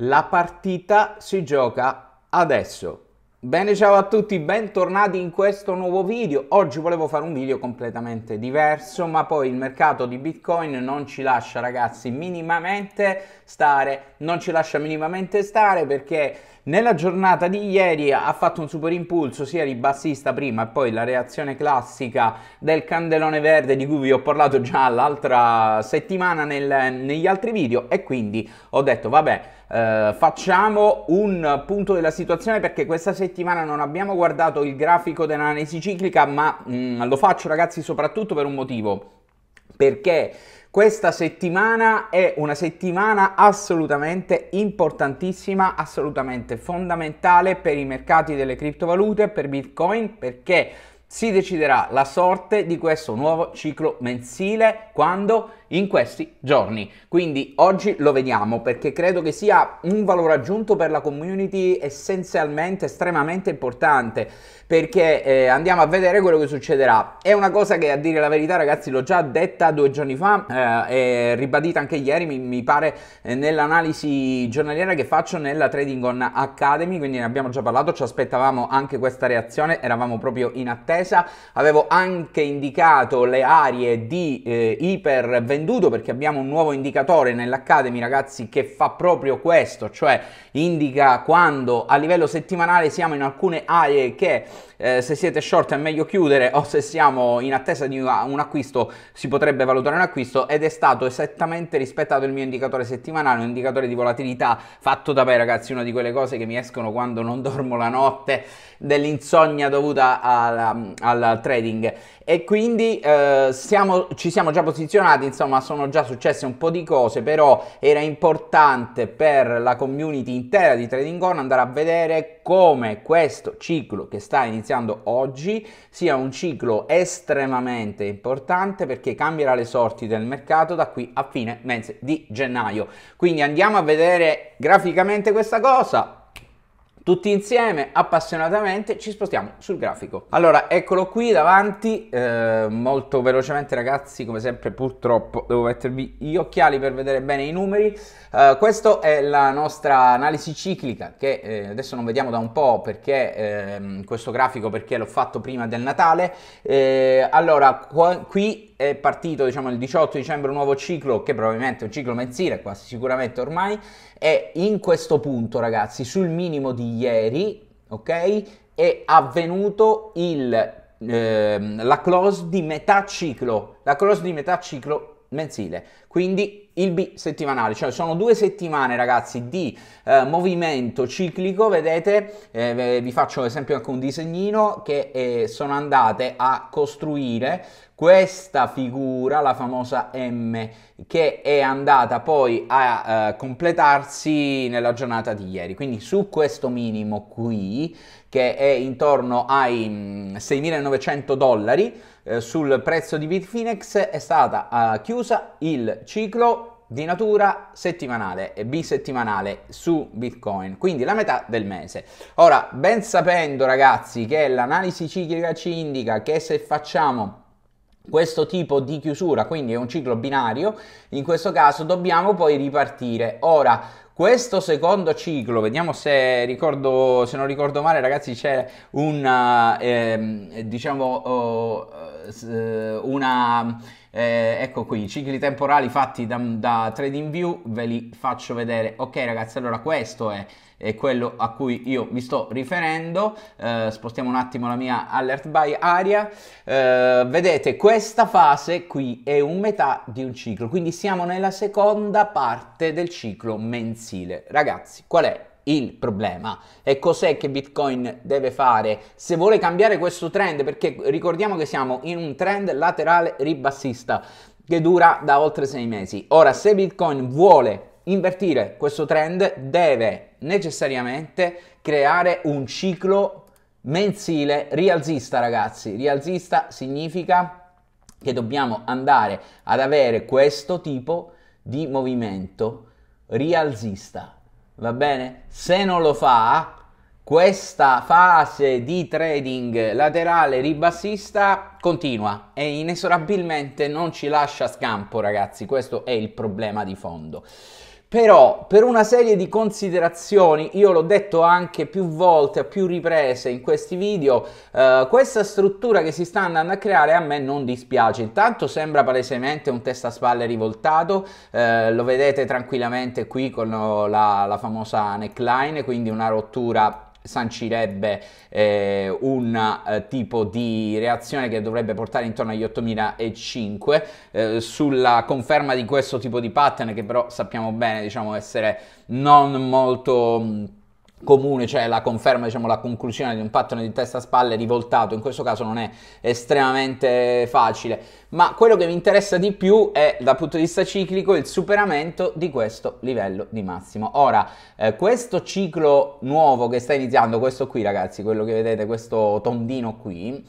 La partita si gioca adesso. Bene ciao a tutti, bentornati in questo nuovo video. Oggi volevo fare un video completamente diverso, ma poi il mercato di Bitcoin non ci lascia ragazzi minimamente stare, non ci lascia minimamente stare perché nella giornata di ieri ha fatto un super impulso sia ribassista prima e poi la reazione classica del candelone verde di cui vi ho parlato già l'altra settimana nel, negli altri video e quindi ho detto vabbè eh, facciamo un punto della situazione perché questa settimana non abbiamo guardato il grafico dell'analisi ciclica ma mh, mm, lo faccio ragazzi soprattutto per un motivo perché questa settimana è una settimana assolutamente importantissima, assolutamente fondamentale per i mercati delle criptovalute, per Bitcoin, perché si deciderà la sorte di questo nuovo ciclo mensile quando in questi giorni. Quindi oggi lo vediamo perché credo che sia un valore aggiunto per la community essenzialmente estremamente importante perché eh, andiamo a vedere quello che succederà. È una cosa che a dire la verità ragazzi l'ho già detta due giorni fa eh, ribadita anche ieri mi, mi pare eh, nell'analisi giornaliera che faccio nella Trading On Academy quindi ne abbiamo già parlato ci aspettavamo anche questa reazione eravamo proprio in attesa avevo anche indicato le aree di eh, iper vendita venduto perché abbiamo un nuovo indicatore nell'Academy, ragazzi, che fa proprio questo, cioè indica quando a livello settimanale siamo in alcune aree che eh, se siete short è meglio chiudere o se siamo in attesa di un acquisto si potrebbe valutare un acquisto ed è stato esattamente rispettato il mio indicatore settimanale, un indicatore di volatilità fatto da me, ragazzi, una di quelle cose che mi escono quando non dormo la notte dell'insonnia dovuta al trading e quindi eh, siamo, ci siamo già posizionati insomma ma sono già successe un po' di cose, però era importante per la community intera di Trading On andare a vedere come questo ciclo che sta iniziando oggi sia un ciclo estremamente importante perché cambierà le sorti del mercato da qui a fine mese di gennaio. Quindi andiamo a vedere graficamente questa cosa. Tutti insieme, appassionatamente, ci spostiamo sul grafico. Allora, eccolo qui davanti, eh, molto velocemente ragazzi, come sempre purtroppo devo mettervi gli occhiali per vedere bene i numeri. Eh, questa è la nostra analisi ciclica che eh, adesso non vediamo da un po' perché ehm, questo grafico perché l'ho fatto prima del Natale. Eh, allora, qui è partito diciamo il 18 dicembre un nuovo ciclo che probabilmente è un ciclo mensile, quasi sicuramente ormai, e in questo punto ragazzi, sul minimo di ieri, ok? È avvenuto il, eh, la close di metà ciclo, la close di metà ciclo mensile. Quindi il B settimanale, cioè sono due settimane ragazzi di eh, movimento ciclico, vedete, eh, vi faccio esempio anche un disegnino che eh, sono andate a costruire questa figura, la famosa M, che è andata poi a eh, completarsi nella giornata di ieri. Quindi su questo minimo qui, che è intorno ai 6.900 mm, dollari, eh, sul prezzo di Bitfinex è stata eh, chiusa il ciclo di natura settimanale e bisettimanale su Bitcoin, quindi la metà del mese. Ora, ben sapendo ragazzi che l'analisi ciclica ci indica che se facciamo questo tipo di chiusura, quindi è un ciclo binario, in questo caso dobbiamo poi ripartire. Ora, questo secondo ciclo, vediamo se, ricordo, se non ricordo male ragazzi c'è una, eh, ehm, diciamo, oh, eh, una eh, ecco qui, i cicli temporali fatti da, da TradingView, ve li faccio vedere. Ok ragazzi, allora questo è è quello a cui io mi sto riferendo. Eh, spostiamo un attimo la mia alert by area. Eh, vedete, questa fase qui è un metà di un ciclo, quindi siamo nella seconda parte del ciclo mensile. Ragazzi, qual è il problema e cos'è che Bitcoin deve fare se vuole cambiare questo trend perché ricordiamo che siamo in un trend laterale ribassista che dura da oltre sei mesi. Ora se Bitcoin vuole invertire questo trend deve necessariamente creare un ciclo mensile rialzista ragazzi. Rialzista significa che dobbiamo andare ad avere questo tipo di movimento rialzista va bene? Se non lo fa, questa fase di trading laterale ribassista continua e inesorabilmente non ci lascia scampo, ragazzi. Questo è il problema di fondo però per una serie di considerazioni, io l'ho detto anche più volte, a più riprese in questi video, eh, questa struttura che si sta andando a creare a me non dispiace. Intanto sembra palesemente un testaspalle rivoltato, eh, lo vedete tranquillamente qui con la, la famosa neckline, quindi una rottura sancirebbe eh, un eh, tipo di reazione che dovrebbe portare intorno agli 8005 eh, sulla conferma di questo tipo di pattern che però sappiamo bene diciamo essere non molto comune, cioè la conferma, diciamo, la conclusione di un pattern di testa-spalle a rivoltato, in questo caso non è estremamente facile, ma quello che mi interessa di più è dal punto di vista ciclico il superamento di questo livello di massimo. Ora, eh, questo ciclo nuovo che sta iniziando, questo qui ragazzi, quello che vedete, questo tondino qui,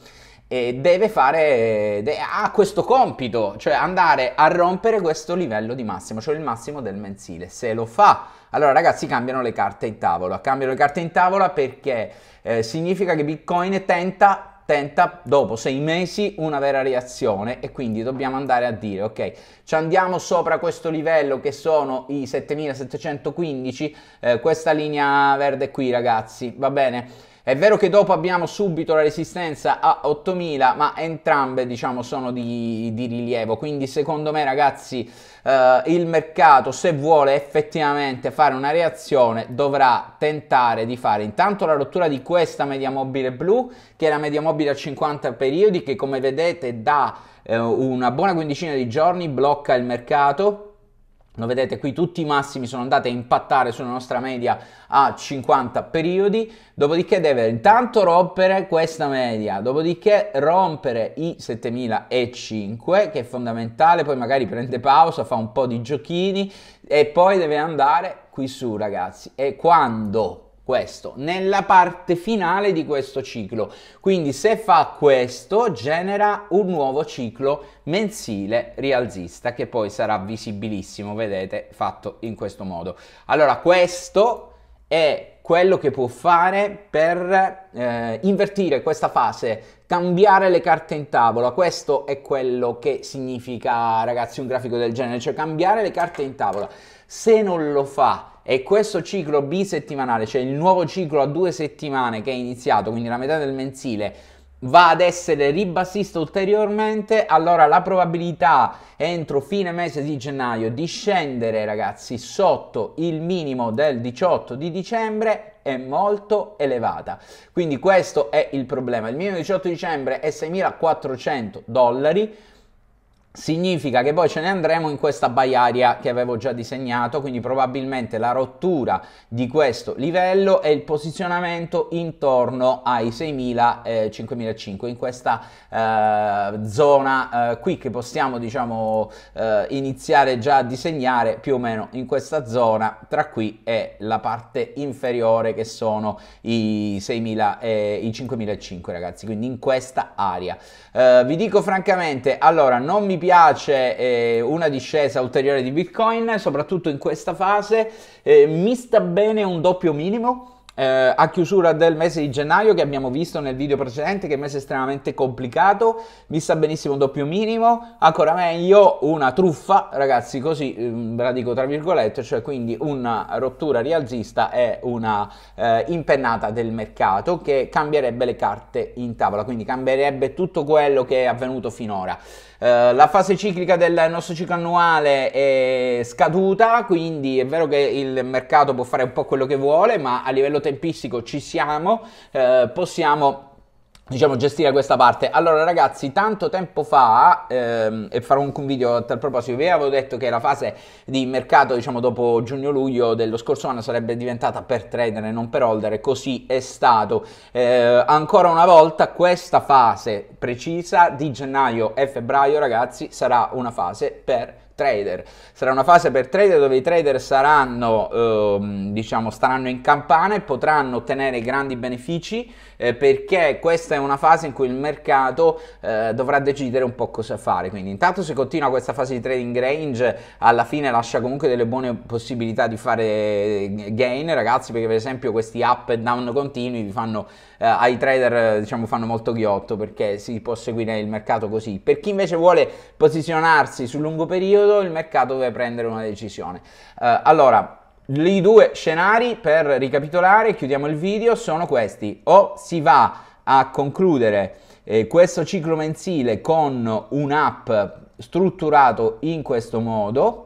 eh, deve fare, de- ha questo compito, cioè andare a rompere questo livello di massimo, cioè il massimo del mensile. Se lo fa allora ragazzi cambiano le carte in tavola, cambiano le carte in tavola perché eh, significa che Bitcoin tenta tenta dopo sei mesi una vera reazione e quindi dobbiamo andare a dire ok ci andiamo sopra questo livello che sono i 7715 eh, questa linea verde qui ragazzi va bene è vero che dopo abbiamo subito la resistenza a 8000, ma entrambe diciamo sono di, di rilievo, quindi secondo me ragazzi eh, il mercato se vuole effettivamente fare una reazione dovrà tentare di fare intanto la rottura di questa media mobile blu, che è la media mobile a 50 periodi, che come vedete da eh, una buona quindicina di giorni blocca il mercato lo vedete qui tutti i massimi sono andati a impattare sulla nostra media a 50 periodi, dopodiché deve intanto rompere questa media, dopodiché rompere i 7005 che è fondamentale, poi magari prende pausa, fa un po' di giochini e poi deve andare qui su ragazzi. E quando questo nella parte finale di questo ciclo. Quindi se fa questo genera un nuovo ciclo mensile rialzista che poi sarà visibilissimo, vedete, fatto in questo modo. Allora questo è quello che può fare per eh, invertire questa fase, cambiare le carte in tavola. Questo è quello che significa, ragazzi, un grafico del genere, cioè cambiare le carte in tavola. Se non lo fa e questo ciclo bisettimanale, cioè il nuovo ciclo a due settimane che è iniziato, quindi la metà del mensile, va ad essere ribassista ulteriormente, allora la probabilità entro fine mese di gennaio di scendere, ragazzi, sotto il minimo del 18 di dicembre è molto elevata. Quindi questo è il problema. Il minimo del 18 dicembre è 6.400 dollari significa che poi ce ne andremo in questa baiaria che avevo già disegnato, quindi probabilmente la rottura di questo livello e il posizionamento intorno ai 6.000 eh, 5.500 in questa eh, zona eh, qui che possiamo diciamo eh, iniziare già a disegnare più o meno in questa zona tra qui e la parte inferiore che sono i 6.000 e i 5.500 ragazzi, quindi in questa area. Eh, vi dico francamente, allora non mi piace piace eh, una discesa ulteriore di Bitcoin, soprattutto in questa fase. Eh, mi sta bene un doppio minimo. Eh, a chiusura del mese di gennaio che abbiamo visto nel video precedente che è un mese estremamente complicato mi sta benissimo un doppio minimo ancora meglio una truffa ragazzi così mm, ve la dico tra virgolette cioè quindi una rottura rialzista e una eh, impennata del mercato che cambierebbe le carte in tavola quindi cambierebbe tutto quello che è avvenuto finora eh, la fase ciclica del nostro ciclo annuale è scaduta, quindi è vero che il mercato può fare un po' quello che vuole, ma a livello tempistico ci siamo, eh, possiamo diciamo gestire questa parte allora ragazzi tanto tempo fa ehm, e farò un video a tal proposito vi avevo detto che la fase di mercato diciamo dopo giugno luglio dello scorso anno sarebbe diventata per trader e non per holder così è stato eh, ancora una volta questa fase precisa di gennaio e febbraio ragazzi sarà una fase per trader. Sarà una fase per trader dove i trader saranno, ehm, diciamo, staranno in campana e potranno ottenere grandi benefici eh, perché questa è una fase in cui il mercato eh, dovrà decidere un po' cosa fare. Quindi intanto se continua questa fase di trading range alla fine lascia comunque delle buone possibilità di fare eh, gain ragazzi perché per esempio questi up e down continui vi fanno eh, ai trader diciamo fanno molto ghiotto perché si può seguire il mercato così. Per chi invece vuole posizionarsi sul lungo periodo il mercato deve prendere una decisione. Eh, allora i due scenari, per ricapitolare, chiudiamo il video, sono questi. O si va a concludere eh, questo ciclo mensile con un'app strutturato in questo modo,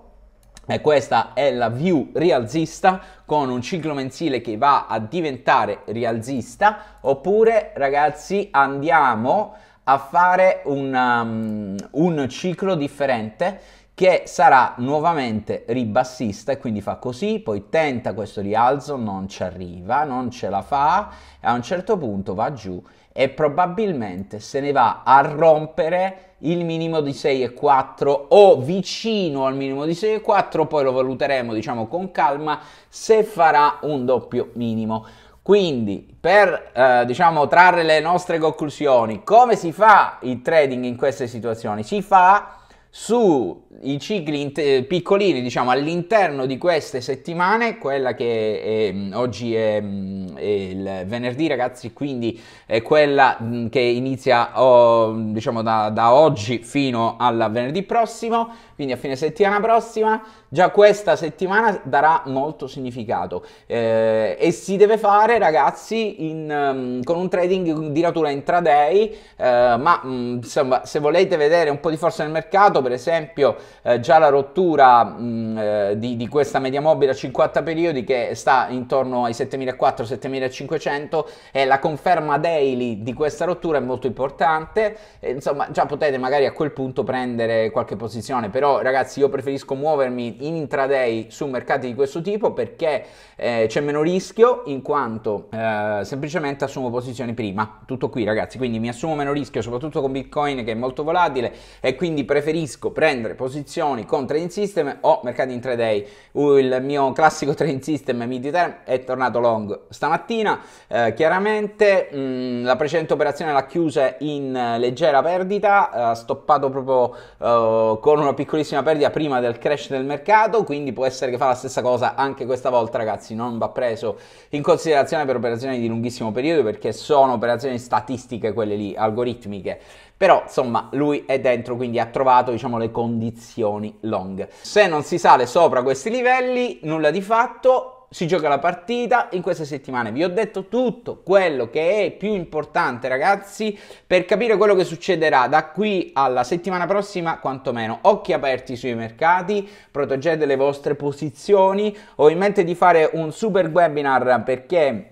e questa è la view rialzista con un ciclo mensile che va a diventare rialzista oppure ragazzi andiamo a fare un, um, mm, un ciclo differente che sarà nuovamente ribassista e quindi fa così, poi tenta questo rialzo, non ci arriva, non ce la fa e a un certo punto va giù e probabilmente se ne va a rompere il minimo di 6,4 o vicino al minimo di 6,4, poi lo valuteremo diciamo con calma se farà un doppio minimo. Quindi, per eh, diciamo, trarre le nostre conclusioni, come si fa il trading in queste situazioni? Si fa sui cicli inter- piccolini, diciamo, all'interno di queste settimane, quella che è, ehm, oggi è, mm, è, il venerdì, ragazzi, quindi è quella mm, che inizia, oh, diciamo, da, da oggi fino al venerdì prossimo quindi a fine settimana prossima già questa settimana darà molto significato eh, e si deve fare ragazzi in, um, con un trading di natura intraday eh, ma mh, mm, insomma se volete vedere un po' di forza nel mercato per esempio eh, già la rottura mh, mm, eh, di, di, questa media mobile a 50 periodi che sta intorno ai 7400-7500 e la conferma daily di questa rottura è molto importante insomma già potete magari a quel punto prendere qualche posizione però ragazzi io preferisco muovermi in intraday su mercati di questo tipo perché eh, c'è meno rischio in quanto eh, semplicemente assumo posizioni prima, tutto qui ragazzi, quindi mi assumo meno rischio soprattutto con Bitcoin che è molto volatile e quindi preferisco prendere posizioni con trading system o mercati intraday. Il mio classico trading system mid term è tornato long stamattina, eh, chiaramente mh, mm, la precedente operazione l'ha chiusa in eh, leggera perdita, ha stoppato proprio eh, con una piccolissima piccolissima perdita prima del crash del mercato, quindi può essere che fa la stessa cosa anche questa volta, ragazzi, non va preso in considerazione per operazioni di lunghissimo periodo perché sono operazioni statistiche quelle lì, algoritmiche. Però, insomma, lui è dentro, quindi ha trovato, diciamo, le condizioni long. Se non si sale sopra questi livelli, nulla di fatto, si gioca la partita in queste settimane. Vi ho detto tutto quello che è più importante, ragazzi, per capire quello che succederà da qui alla settimana prossima, quantomeno. Occhi aperti sui mercati, proteggete le vostre posizioni. Ho in mente di fare un super webinar perché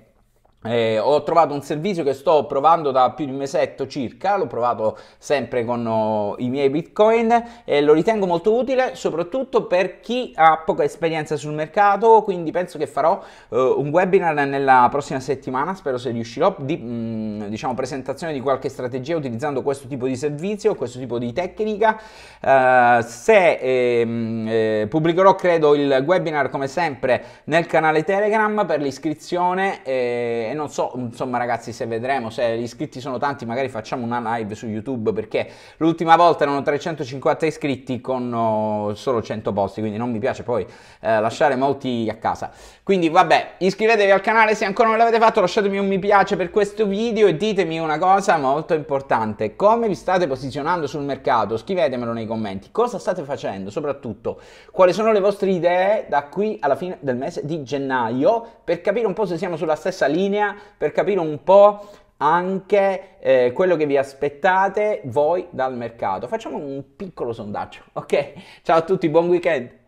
eh, ho trovato un servizio che sto provando da più di un mesetto circa, l'ho provato sempre con oh, i miei bitcoin e lo ritengo molto utile soprattutto per chi ha poca esperienza sul mercato, quindi penso che farò eh, un webinar nella prossima settimana, spero se riuscirò, di mh, mm, diciamo, presentazione di qualche strategia utilizzando questo tipo di servizio, questo tipo di tecnica. Eh, se ehm, eh, pubblicherò credo il webinar come sempre nel canale Telegram per l'iscrizione eh, e non so, insomma ragazzi, se vedremo, se gli iscritti sono tanti, magari facciamo una live su YouTube perché l'ultima volta erano 350 iscritti con oh, solo 100 posti, quindi non mi piace poi eh, lasciare molti a casa. Quindi vabbè, iscrivetevi al canale se ancora non l'avete fatto, lasciatemi un mi piace per questo video e ditemi una cosa molto importante, come vi state posizionando sul mercato? Scrivetemelo nei commenti, cosa state facendo? Soprattutto, quali sono le vostre idee da qui alla fine del mese di gennaio per capire un po' se siamo sulla stessa linea linea per capire un po' anche eh, quello che vi aspettate voi dal mercato. Facciamo un piccolo sondaggio, ok? Ciao a tutti, buon weekend!